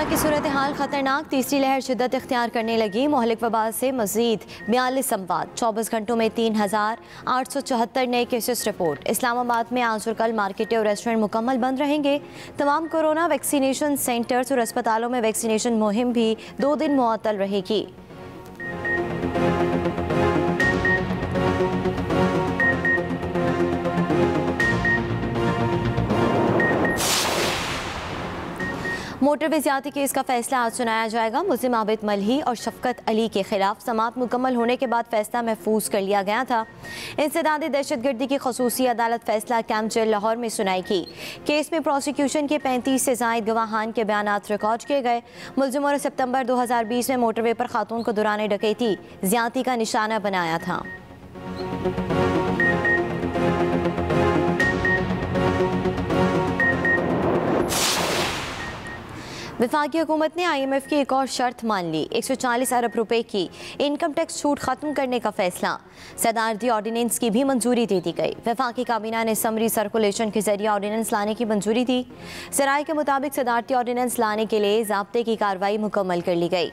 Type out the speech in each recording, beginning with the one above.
Corona की सूरत हाल खतरनाक तीसरी लहर शिदत इख्तियार करने लगी महलिक वबा से मजीद बयालीस अमवात चौबीस घंटों में तीन हज़ार आठ सौ चौहत्तर नए केसेस रिपोर्ट इस्लामाबाद में आज और कल मार्केटें और रेस्टोरेंट मुकम्मल बंद रहेंगे तमाम कोरोना वैक्सीनेशन सेंटर्स और अस्पतालों में वैक्सीनेशन मुहिम भी दो दिन मुअतल रहेगी मोटरवे ज्यादा केस का फैसला आज सुनाया जाएगा मुजिम आबिद मलही और शफकत अली के खिलाफ समात मुकम्मल होने के बाद फैसला महफूज कर लिया गया था इंसदाद दहशतगर्दी की खसूसी अदालत फैसला कैंप जेल लाहौर में सुनाई की केस में प्रोसिक्यूशन के पैंतीस से जायद गवाहान के बयान रिकॉर्ड किए गए मुलजमों और सितम्बर दो हज़ार बीस में मोटरवे पर खातून को दुराने डकैती ज्यादा का निशाना बनाया था विफाकी हुकूमत ने आईएमएफ की एक और शर्त मान ली 140 अरब रुपए की इनकम टैक्स छूट खत्म करने का फैसला सदारती ऑर्डिनेंस की भी मंजूरी दे दी गई विफाकी काबीना ने समरी सर्कुलेशन के जरिए ऑर्डिनेंस लाने की मंजूरी दी सराय के मुताबिक सदारती ऑर्डिनेंस लाने के लिए जबते की कार्रवाई मुकम्मल कर ली गई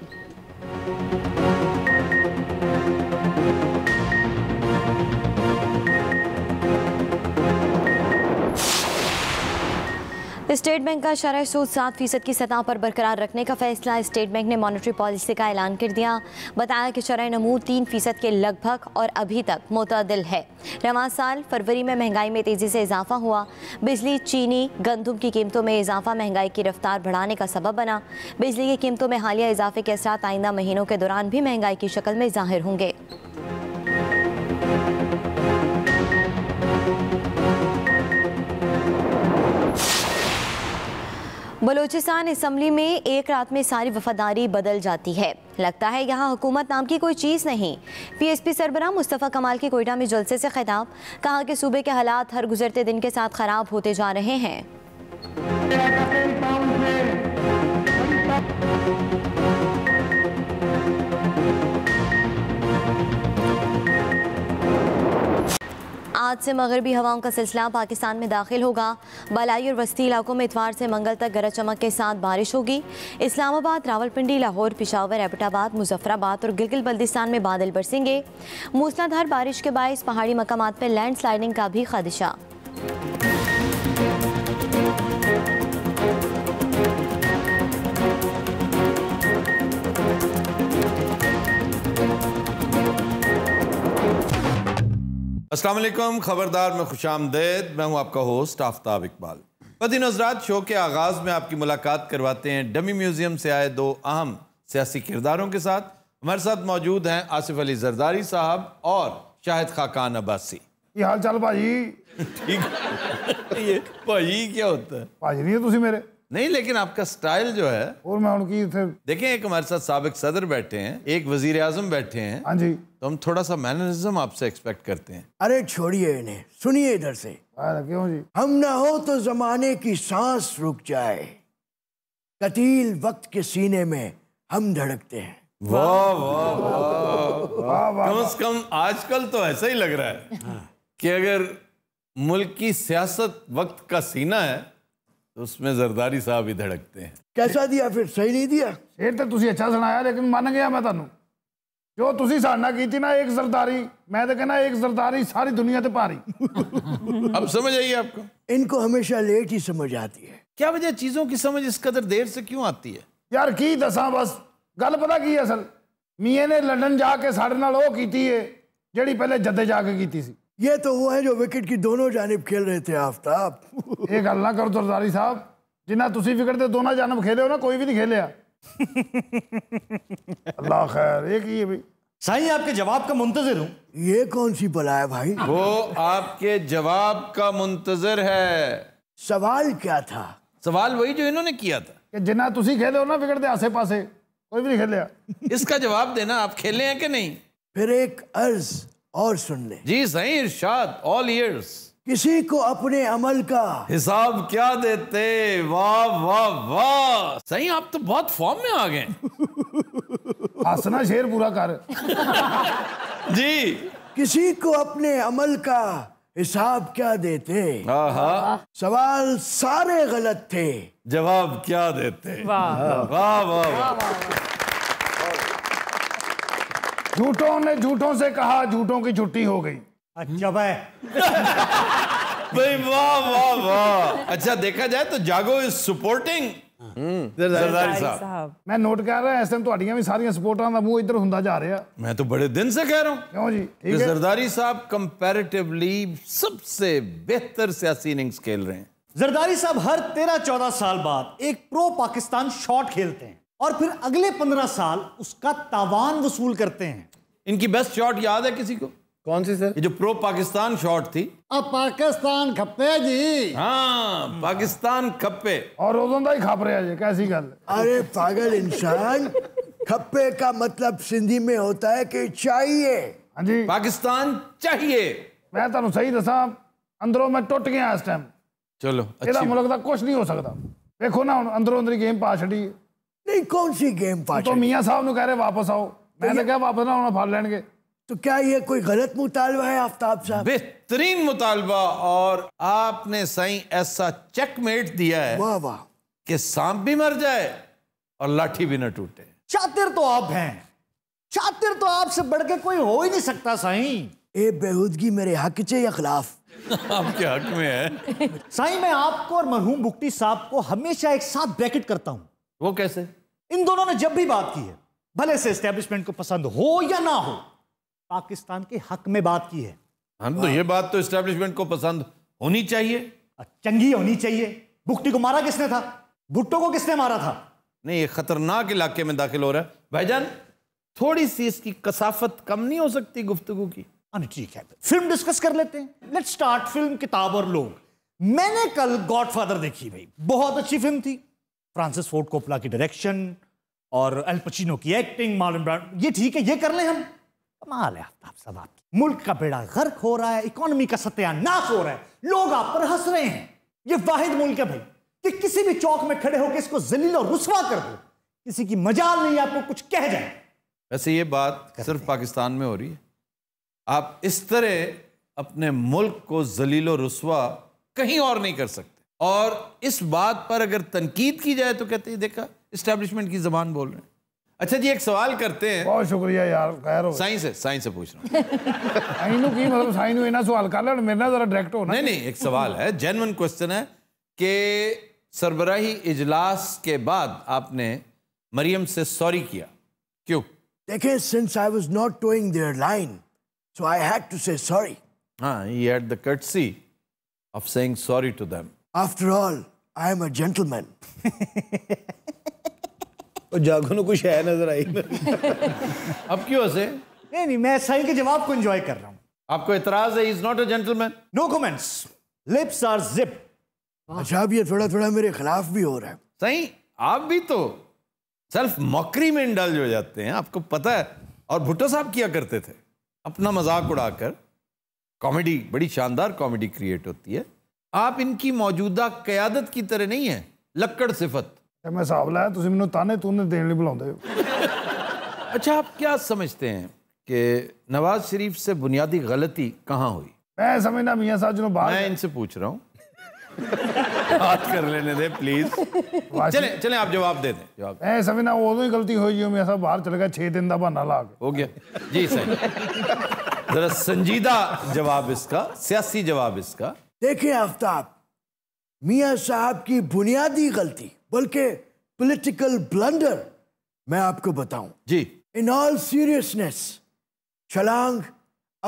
स्टेट बैंक का शरह सूद सात फीसद की सतह पर बरकरार रखने का फैसला स्टेट बैंक ने मॉनेटरी पॉलिसी का ऐलान कर दिया बताया कि शरह नमू तीन फीसद के लगभग और अभी तक मुतदिल है रवान साल फरवरी में महंगाई में तेज़ी से इजाफा हुआ बिजली चीनी गंदम की कीमतों में इजाफा महंगाई की रफ्तार बढ़ाने का सबब बना बिजली की कीमतों में हालिया इजाफे के असरा आइंदा महीनों के दौरान भी महंगाई की शक्ल में जाहिर होंगे बलूचिस्तान असम्बली में एक रात में सारी वफादारी बदल जाती है लगता है यहाँ हुकूमत नाम की कोई चीज़ नहीं पीएसपी सरबरा मुस्तफ़ा कमाल की कोयटा में जलसे से खिताब कहा कि सूबे के हालात हर गुजरते दिन के साथ ख़राब होते जा रहे हैं आज से मगरबी हवाओं का सिलसिला पाकिस्तान में दाखिल होगा बलाई और वस्ती इलाकों में इतवार से मंगल तक गरज चमक के साथ बारिश होगी इस्लामाबाद रावलपिंडी लाहौर पिशावर एबटाबाद मुजफ्फराबाद और गिलगिल बल्दिस्तान में बादल बरसेंगे मूसलाधार बारिश के बायस पहाड़ी मकाम पर लैंड स्लाइडिंग का भी खदशा असलम ख़बरदार में खुश आमदेद मैं हूँ आपका होस्ट आफ्ताब इकबाल बदिन नजरात शो के आगाज़ में आपकी मुलाकात करवाते हैं डमी म्यूज़ियम से आए दो अहम सियासी किरदारों के साथ हमारे साथ मौजूद हैं आसिफ अली जरदारी साहब और शाहिद खाकान अब्बासी हाल चाल भाजी ठीक भाजी क्या होता है भाजी नहीं है ਤੁਸੀਂ मेरे नहीं लेकिन आपका स्टाइल जो है और मैं उनकी देखें एक हमारे साथ सबक सदर बैठे हैं एक वजीर आजम बैठे हैं हाँ जी तो हम थोड़ा सा मैनरिज्म आपसे एक्सपेक्ट करते हैं अरे छोड़िए इन्हें सुनिए इधर से हाँ, क्यों जी हम ना हो तो जमाने की सांस रुक जाए कतील वक्त के सीने में हम धड़कते हैं वाह वाह वाह कम से कम आजकल तो ऐसा ही लग रहा है हाँ। कि अगर मुल्क की सियासत वक्त का सीना है उसमें जरदारी साहब ही धड़कते हैं कैसा दिया फिर सही नहीं दिया शेर तो तुम अच्छा सुनाया लेकिन मन गया मैं तुम जो तुम साधना की ना एक सरदारी मैं तो कहना एक सरदारी सारी दुनिया से पारी अब समझ आई आपको इनको हमेशा लेट ही समझ आती है क्या वजह चीजों की समझ इस कदर देर से क्यों आती है यार की दसा बस गल पता की है सर मिया ने लंडन जाके साढ़े नो की है जड़ी पहले जदे जाके की थी। ये तो वो है जो विकेट की दोनों जानब खेल रहे थे आफ्ताब एक अल्लाह करो जरदारी साहब जिन्ना तुम विकेट ते दोनों जानब खेले हो ना कोई भी नहीं खेले अल्लाह खैर एक ही है साई आपके जवाब का मुंतजर हूँ ये कौन सी बला है भाई वो आपके जवाब का मुंतजर है सवाल क्या था सवाल वही जो इन्होंने किया था कि जिन्ना तुम खेले हो ना विकेट दे आसे पासे कोई भी नहीं खेले इसका जवाब देना आप खेले हैं कि नहीं फिर एक अर्ज और सुन ले जी सही इरशाद ऑल इयर्स किसी को अपने अमल का हिसाब क्या देते वाह वाह वाह सही आप तो बहुत फॉर्म में आ गए हंसना शेर पूरा कर जी किसी को अपने अमल का हिसाब क्या देते सवाल सारे गलत थे जवाब क्या देते वाह वाह वाह झूठों ने झूठों से कहा झूठों की छुट्टी हो गई अच्छा भाई भाई वाह वाह वाह अच्छा देखा जाए तो जागो इज हम्म। सपोर्टिंग मैं नोट ਮੈਂ ਨੋਟ ਕਰ ਰਿਹਾ ਇਸ ਟਾਈਮ ਤੁਹਾਡੀਆਂ ਵੀ ਸਾਰੀਆਂ ਸਪੋਰਟਰਾਂ ਦਾ ਮੂੰਹ रहा ਹੁੰਦਾ ਜਾ ਰਿਹਾ ਮੈਂ ਤਾਂ ਬੜੇ ਦਿਨ ਸੇ इनिंग्स खेल रहे हैं जरदारी साहब हर तेरह चौदह साल बाद एक प्रो पाकिस्तान शॉट खेलते हैं और फिर अगले पंद्रह साल उसका तावान वसूल करते हैं इनकी बेस्ट शॉट याद है किसी को कौन सी सर ये जो प्रो पाकिस्तान शॉट थी अब पाकिस्तान खपे जी हाँ पाकिस्तान खपे और रोजोंदा ही खप रहे कैसी गल अरे पागल इंसान खपे का मतलब सिंधी में होता है कि चाहिए हाँ जी पाकिस्तान चाहिए मैं तुम सही दसा अंदरों में टुट गया इस टाइम चलो अच्छा मुल्क का कुछ नहीं हो सकता देखो ना अंदरों अंदर गेम पा छी नहीं कौन सी गेम पार्टी तो, मियाँ साहब ने कह रहे वापस आओ तो मैंने कहा वापस ना होना फाड़ लेंगे तो क्या ये कोई गलत मुतालबा है आफ्ताब साहब बेहतरीन मुतालबा और आपने सही ऐसा चेकमेट दिया है वाह वाह कि सांप भी मर जाए और लाठी भी ना टूटे चातिर तो आप हैं चातिर तो आपसे बढ़ के कोई हो ही नहीं सकता साई ए बेहूदगी मेरे हक चे या खिलाफ आपके हक में है साई मैं आपको और मरहूम बुक्टी साहब को हमेशा एक साथ ब्रैकेट करता हूँ वो कैसे इन दोनों ने जब भी बात की है भले से स्टैब्लिशमेंट को पसंद हो या ना हो पाकिस्तान के हक में बात की है हम हाँ, तो ये बात तो स्टैब्लिशमेंट को पसंद होनी चाहिए चंगी होनी चाहिए भुट्टी को मारा किसने था भुट्टो को किसने मारा था नहीं ये खतरनाक इलाके में दाखिल हो रहा है भाईजान थोड़ी सी इसकी कसाफत कम नहीं हो सकती गुफ्तगु की हाँ, ठीक है तो फिल्म डिस्कस कर लेते हैं लेट्स स्टार्ट फिल्म किताब और लोग मैंने कल गॉडफादर देखी भाई बहुत अच्छी फिल्म थी फ्रांसिस फोर्ड कोपला की डायरेक्शन और अल्पचिनो की एक्टिंग मालूम ये ठीक है ये कर लें हम कमाल है आप सब आप मुल्क का बेड़ा गर्क हो रहा है इकोनॉमी का सत्यानाश हो रहा है लोग आप पर हंस रहे हैं ये वाहिद मुल्क है भाई कि किसी भी चौक में खड़े होकर इसको जलील और रुसवा कर दो किसी की मजाल नहीं आपको कुछ कह जाए वैसे ये बात सिर्फ पाकिस्तान में हो रही है आप इस तरह अपने मुल्क को जलील और रुसवा कहीं और नहीं कर सकते और इस बात पर अगर तनकीद की जाए तो कहते हैं देखा इस्टेब्लिशमेंट की जबान बोल रहे हैं अच्छा जी एक सवाल करते हैं बहुत शुक्रिया यार खैर हो साइंस है साइंस से पूछ रहा हूँ तो की मतलब साइन तो इना सवाल कर लेना मेरे जरा डायरेक्ट हो नहीं नहीं एक सवाल है जेनवन क्वेश्चन है कि सरबराही इजलास के बाद आपने मरियम से सॉरी किया क्यों देखे since I was not toeing their line so I had to say sorry हाँ he had the courtesy of saying sorry to them After all I am a gentleman और जागो ने कुछ है नजर आई अब क्यों हंसे नहीं नहीं मैं सही के जवाब को एंजॉय कर रहा हूँ आपको इतराज है is not a gentleman no comments lips are zip अच्छा अब ये थोड़ा थोड़ा मेरे खिलाफ भी हो रहा है सही आप भी तो सेल्फ मौकरी में इंडल हो जाते हैं आपको पता है और भुट्टो साहब किया करते थे अपना मजाक उड़ाकर कॉमेडी बड़ी शानदार कॉमेडी क्रिएट होती है आप इनकी मौजूदा क्यादत की तरह नहीं है ਲੱਕੜ सिफत मैं साहब लाया मैं ताने तूने देने अच्छा आप क्या समझते हैं कि नवाज शरीफ से बुनियादी गलती कहाँ हुई मैं समझना मियाँ साहब जो मैं इनसे पूछ रहा हूँ बात कर लेने दे प्लीज चले चले आप जवाब दे दें जवाब ਮੈਂ ਸਮਝਣਾ ਉਦੋਂ ਹੀ ਗਲਤੀ ਹੋਈ ਜੀ ਮੀਆਂ ਸਾਹਿਬ ਬਾਹਰ ਚਲੇ ਗਿਆ 6 हो गया जी सही जरा संजीदा जवाब इसका सियासी जवाब इसका देखें आफ्ताब मियाँ साहब की बुनियादी गलती बल्कि पॉलिटिकल ब्लंडर मैं आपको बताऊं जी इन ऑल सीरियसनेस छलांग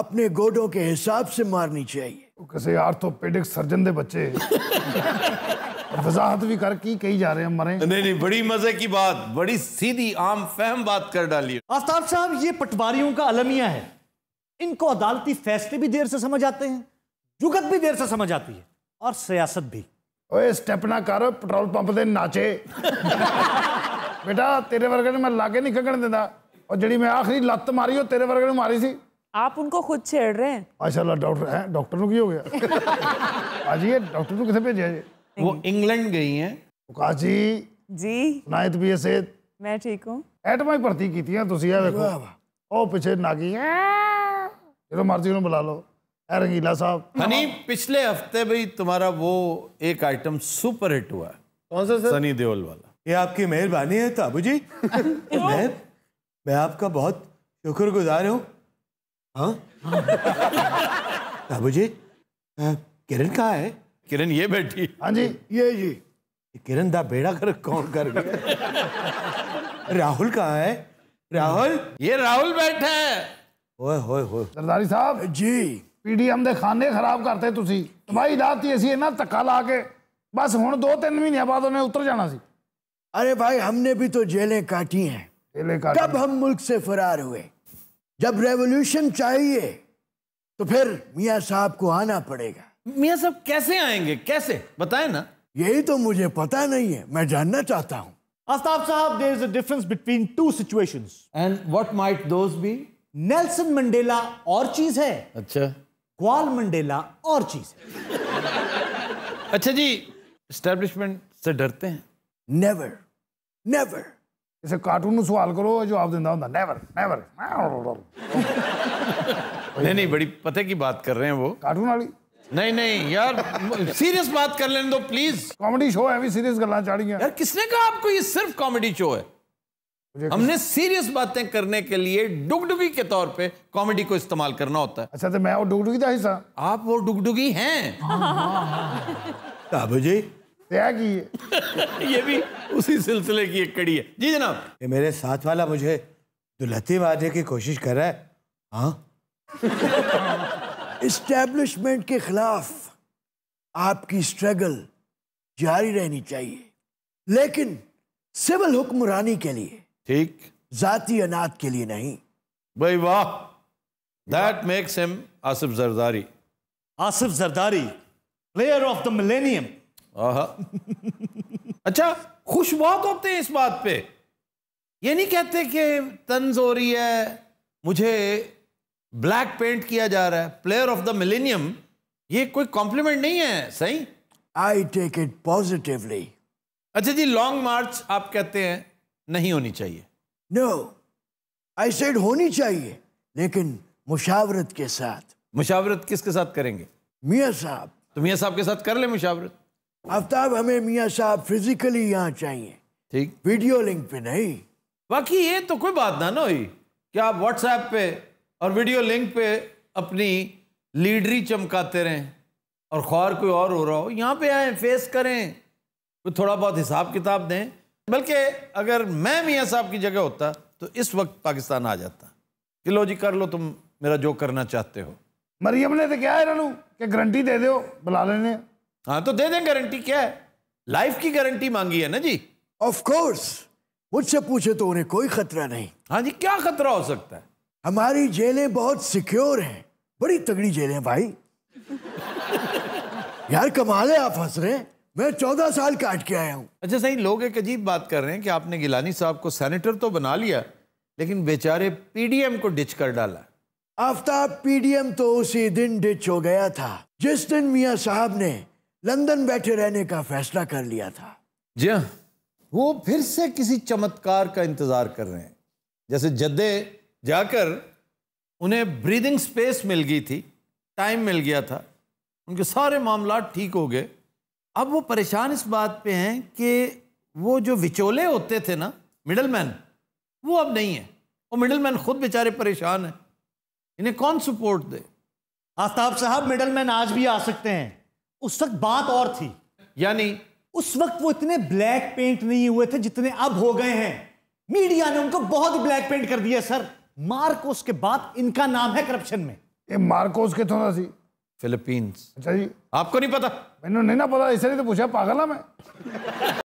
अपने गोडों के हिसाब से मारनी चाहिए कैसे आर्थोपेडिक सर्जन दे बच्चे वजाहत भी कर की कही जा रहे हैं मरे नहीं नहीं बड़ी मजे की बात बड़ी सीधी आम फहम बात कर डाली आफ्ताब साहब ये पटवारियों का अलमिया है इनको अदालती फैसले भी देर से समझ आते हैं जुगत भी देर से समझ आती है और सियासत भी ओए स्टेपना कर पेट्रोल पंप दे नाचे बेटा तेरे वर्गे ने मैं लाके नहीं खगन देता और जड़ी मैं आखिरी लत्त मारी हो तेरे वर्गे ने मारी सी आप उनको खुद छेड़ रहे हैं अच्छा डॉक्टर है डॉक्टर की हो गया आज ये डॉक्टर को किसे भेजा ये वो इंग्लैंड गई हैं उकाश जी नायत भी ऐसे मैं ठीक हूँ ਐਟਮਾਂ ਹੀ ਭਰਤੀ ਕੀਤੀਆਂ ਤੁਸੀਂ ਇਹ ਵੇਖੋ ਉਹ ਪਿੱਛੇ ਨਾਗੀ ਜਦੋਂ ਮਰਜ਼ੀ ਉਹਨੂੰ ਬੁਲਾ ਲਓ रंगीला साहब हनी पिछले हफ्ते भाई तुम्हारा वो एक आइटम सुपर हिट हुआ कौन सा सर सनी देओल वाला ये आपकी मेहरबानी है ताबू जी मैं मैं आपका बहुत शुक्रगुजार हूँ हाँ ताबू जी किरण कहाँ है किरण ये बैठी हाँ जी ये जी किरण दा बेड़ा कर कौन कर गया राहुल कहाँ है राहुल ये राहुल बैठा है ओए होए होए सरदारी साहब जी ਪੀਡੀਐਮ ਦੇ ਖਾਨੇ ਖਰਾਬ ਕਰਤੇ ਤੁਸੀਂ ਤਬਾਹੀ ਦਾਤੀ ਅਸੀਂ ਇਹਨਾਂ ਧੱਕਾ ਲਾ ਕੇ बस हूँ दो तीन महीने बाद उन्हें उतर जाना सी अरे भाई हमने भी तो जेलें काटी हैं जेलें कब हम मुल्क से फरार हुए जब रेवोल्यूशन चाहिए तो फिर मियाँ साहब को आना पड़ेगा मियाँ साहब कैसे आएंगे कैसे बताए ना यही तो मुझे पता नहीं है मैं जानना चाहता हूँ आफ्ताब साहब there is a difference between two situations and what might those be Nelson Mandela और चीज है अच्छा ग्वाल मंडेला और चीज अच्छा जी स्टैब्लिशमेंट से डरते हैं नेवर नेवर इसे कार्टून में सवाल करो आप देना होता नेवर नेवर नहीं नहीं बड़ी पते की बात कर रहे हैं वो कार्टून वाली नहीं नहीं यार सीरियस बात कर लेने दो प्लीज कॉमेडी शो है भी सीरियस करना है यार किसने कहा आपको ये सिर्फ कॉमेडी शो है हमने सीरियस बातें करने के लिए डुगडुगी के तौर पे कॉमेडी को इस्तेमाल करना होता है अच्छा तो मैं वो डुगडुगी था हिस्सा आप वो डुगडुगी हैं ताबू जी क्या की ये भी उसी सिलसिले की एक कड़ी है जी जनाब ये मेरे साथ वाला मुझे दुलहती वादे की कोशिश कर रहा है हाँ इस्टेब्लिशमेंट के खिलाफ आपकी स्ट्रगल जारी रहनी चाहिए लेकिन सिविल हुक्मरानी के लिए ठीक जाती अनाथ के लिए नहीं भाई वाह that makes him Asif Zardari Asif Zardari player of the millennium अच्छा खुश बहुत होते हैं इस बात पे ये नहीं कहते कि तंज हो रही है मुझे ब्लैक पेंट किया जा रहा है प्लेयर ऑफ द मिलेनियम ये कोई कॉम्प्लीमेंट नहीं है सही आई टेक इट पॉजिटिवली अच्छा जी लॉन्ग मार्च आप कहते हैं नहीं होनी चाहिए नो आई सेड होनी चाहिए लेकिन मुशावरत के साथ मुशावरत किसके साथ करेंगे मियाँ साहब तो मियाँ साहब के साथ कर ले मुशावरत आफ्ताब हमें मियाँ साहब फिजिकली यहाँ चाहिए ठीक वीडियो लिंक पे नहीं बाकी ये तो कोई बात ना ना हुई क्या आप व्हाट्सएप पे और वीडियो लिंक पे अपनी लीडरी चमकाते रहें और ख्वार कोई और हो रहा हो यहाँ पे आए फेस करें कोई थोड़ा बहुत हिसाब किताब दें बल्कि अगर मैं मियाँ साहब की जगह होता तो इस वक्त पाकिस्तान आ जाता कि लो जी कर लो तुम मेरा जो करना चाहते हो मरियम ने तो क्या है इन्हों के गारंटी दे दो बुला लेने हाँ तो दे दें गारंटी क्या है लाइफ की गारंटी मांगी है ना जी ऑफ कोर्स मुझसे पूछे तो उन्हें कोई खतरा नहीं हाँ जी क्या खतरा हो सकता है हमारी जेलें बहुत सिक्योर हैं बड़ी तगड़ी जेलें भाई यार कमाल है आप हंस रहे हैं मैं चौदह साल काट के आया हूँ अच्छा सही लोग एक अजीब बात कर रहे हैं कि आपने गिलानी साहब को सेनेटर तो बना लिया लेकिन बेचारे पीडीएम को डिच कर डाला आफ्ताब पीडीएम तो उसी दिन डिच हो गया था जिस दिन मियाँ साहब ने लंदन बैठे रहने का फैसला कर लिया था जी हाँ वो फिर से किसी चमत्कार का इंतजार कर रहे हैं जैसे जद्दे जाकर उन्हें ब्रीदिंग स्पेस मिल गई थी टाइम मिल गया था उनके सारे मामला ठीक हो गए अब वो परेशान इस बात पे हैं कि वो जो विचोले होते थे ना मिडल मैन वो अब नहीं है वो मिडल मैन खुद बेचारे परेशान हैं इन्हें कौन सपोर्ट दे आफ्ताब साहब मिडल मैन आज भी आ सकते हैं उस वक्त बात और थी यानी उस वक्त वो इतने ब्लैक पेंट नहीं हुए थे जितने अब हो गए हैं मीडिया ने उनको बहुत ब्लैक पेंट कर दिया सर मार्कोस के बाद इनका नाम है करप्शन में ये मार्कोस के थोड़ा सी फिलीपींस अच्छा जी आपको नहीं पता मैंने नहीं ना पता इसलिए तो पूछा पागल मैं